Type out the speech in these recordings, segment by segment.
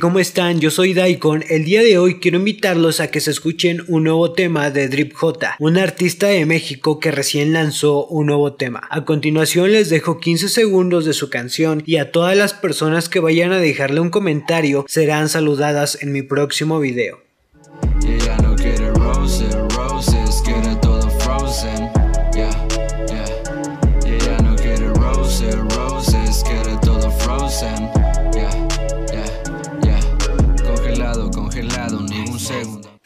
¿Cómo están? Yo soy Daikon. El día de hoy quiero invitarlos a que se escuchen un nuevo tema de Drip J, un artista de México que recién lanzó un nuevo tema. A continuación les dejo 15 segundos de su canción y a todas las personas que vayan a dejarle un comentario serán saludadas en mi próximo video.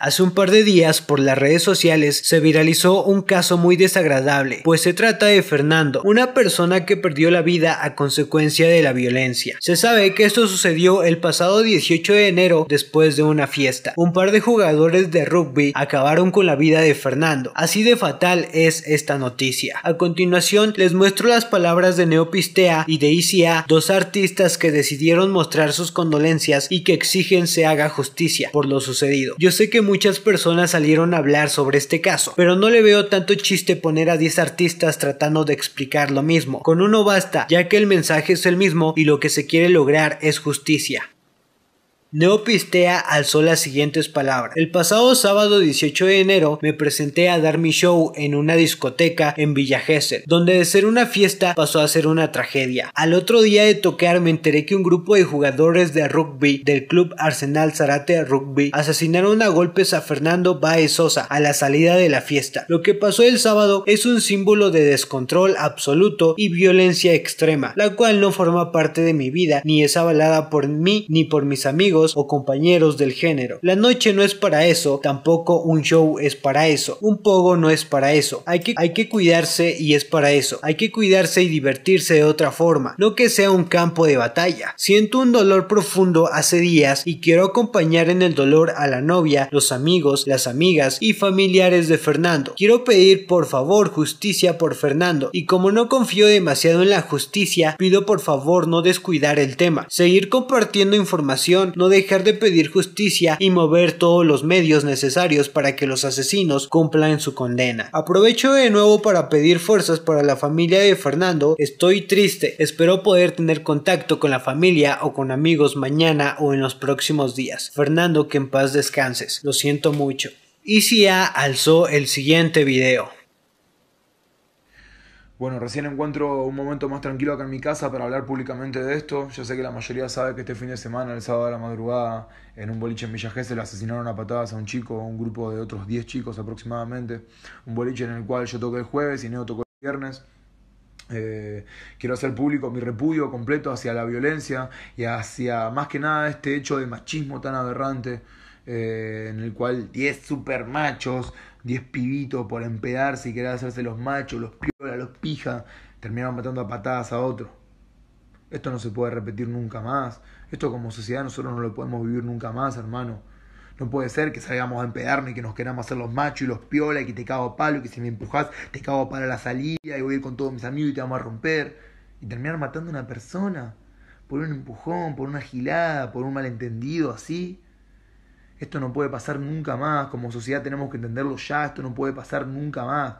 Hace un par de días por las redes sociales se viralizó un caso muy desagradable, pues se trata de Fernando, una persona que perdió la vida a consecuencia de la violencia. Se sabe que esto sucedió el pasado 18 de enero después de una fiesta. Un par de jugadores de rugby acabaron con la vida de Fernando. Así de fatal es esta noticia. A continuación les muestro las palabras de Neopistea y de ICA, dos artistas que decidieron mostrar sus condolencias y que exigen se haga justicia por lo sucedido. Yo sé que muchas personas salieron a hablar sobre este caso, pero no le veo tanto chiste poner a 10 artistas tratando de explicar lo mismo. Con uno basta, ya que el mensaje es el mismo y lo que se quiere lograr es justicia. Neopistea alzó las siguientes palabras. El pasado sábado 18 de enero me presenté a dar mi show en una discoteca en Villa donde de ser una fiesta pasó a ser una tragedia. Al otro día de tocar me enteré que un grupo de jugadores de rugby del club Arsenal Zarate Rugby asesinaron a golpes a Fernando Baez Sosa a la salida de la fiesta. Lo que pasó el sábado es un símbolo de descontrol absoluto y violencia extrema, la cual no forma parte de mi vida ni es avalada por mí ni por mis amigos o compañeros del género. La noche no es para eso, tampoco un show es para eso, un pogo no es para eso. Hay que, hay que cuidarse y es para eso. Hay que cuidarse y divertirse de otra forma, no que sea un campo de batalla. Siento un dolor profundo hace días y quiero acompañar en el dolor a la novia, los amigos, las amigas y familiares de Fernando. Quiero pedir por favor justicia por Fernando y como no confío demasiado en la justicia, pido por favor no descuidar el tema, seguir compartiendo información, no dejar de pedir justicia y mover todos los medios necesarios para que los asesinos cumplan su condena. Aprovecho de nuevo para pedir fuerzas para la familia de Fernando. Estoy triste, espero poder tener contacto con la familia o con amigos mañana o en los próximos días. Fernando, que en paz descanses. Lo siento mucho. Y ICA alzó el siguiente video. Bueno, recién encuentro un momento más tranquilo acá en mi casa para hablar públicamente de esto. Yo sé que la mayoría sabe que este fin de semana, el sábado de la madrugada, en un boliche en se le asesinaron a patadas a un chico, un grupo de otros 10 chicos aproximadamente. Un boliche en el cual yo toqué el jueves y Neo tocó el viernes. Eh, quiero hacer público mi repudio completo hacia la violencia y hacia más que nada este hecho de machismo tan aberrante. Eh, en el cual 10 supermachos, machos, 10 pibitos por empedarse y querer hacerse los machos, los pija, terminaban matando a patadas a otro. Esto no se puede repetir nunca más. Esto como sociedad nosotros no lo podemos vivir nunca más, hermano. No puede ser que salgamos a empedarnos y que nos queramos hacer los machos y los piola y que te cago a palo y que si me empujas te cago a la salida y voy a ir con todos mis amigos y te vamos a romper. Y terminar matando a una persona por un empujón, por una gilada, por un malentendido así. Esto no puede pasar nunca más. Como sociedad tenemos que entenderlo ya. Esto no puede pasar nunca más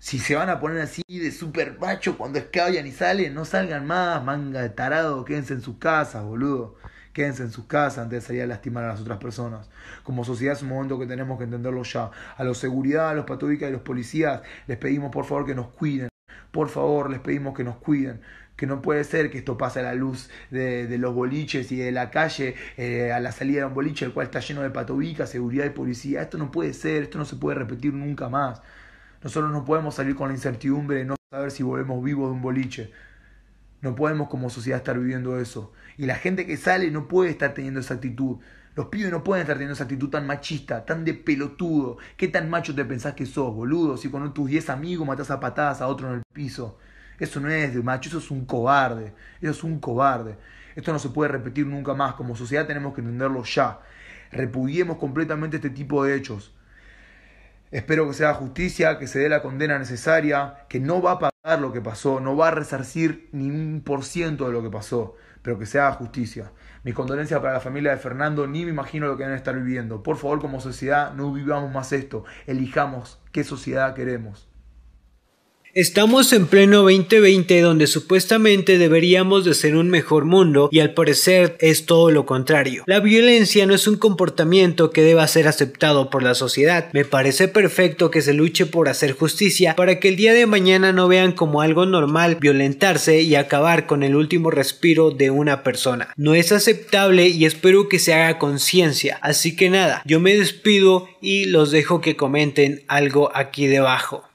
si se van a poner así de super macho cuando escabian y salen, no salgan más, manga de tarado, quédense en sus casas, boludo. Quédense en sus casas antes de salir a lastimar a las otras personas. Como sociedad es un momento que tenemos que entenderlo ya. A los seguridad, a los patobicas y a los policías, les pedimos por favor que nos cuiden. Por favor, les pedimos que nos cuiden que no puede ser que esto pase a la luz de, los boliches y de la calle eh, a la salida de un boliche, el cual está lleno de patobicas, seguridad y policía. Esto no puede ser, esto no se puede repetir nunca más. Nosotros no podemos salir con la incertidumbre de no saber si volvemos vivos de un boliche. No podemos como sociedad estar viviendo eso. Y la gente que sale no puede estar teniendo esa actitud. Los pibes no pueden estar teniendo esa actitud tan machista, tan de pelotudo. ¿Qué tan macho te pensás que sos, boludo? Si con tus 10 amigos matás a patadas a otro en el piso. Eso no es de macho, eso es un cobarde. Eso es un cobarde. Esto no se puede repetir nunca más. Como sociedad tenemos que entenderlo ya. Repudiemos completamente este tipo de hechos. Espero que se haga justicia, que se dé la condena necesaria, que no va a pagar lo que pasó, no va a resarcir ni un por ciento de lo que pasó, pero que se haga justicia. Mis condolencias para la familia de Fernando, ni me imagino lo que a estar viviendo. Por favor, como sociedad, no vivamos más esto, elijamos qué sociedad queremos. Estamos en pleno 2020 donde supuestamente deberíamos de ser un mejor mundo y al parecer es todo lo contrario. La violencia no es un comportamiento que deba ser aceptado por la sociedad. Me parece perfecto que se luche por hacer justicia para que el día de mañana no vean como algo normal violentarse y acabar con el último respiro de una persona. No es aceptable y espero que se haga conciencia. Así que nada, yo me despido y los dejo que comenten algo aquí debajo.